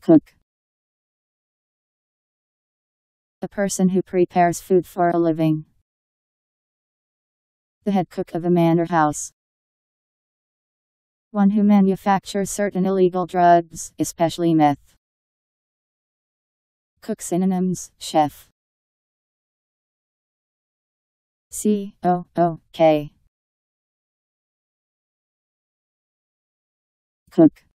Cook. A person who prepares food for a living. The head cook of a manor house. One who manufactures certain illegal drugs, especially meth. Cook synonyms, chef. C O O K. Cook.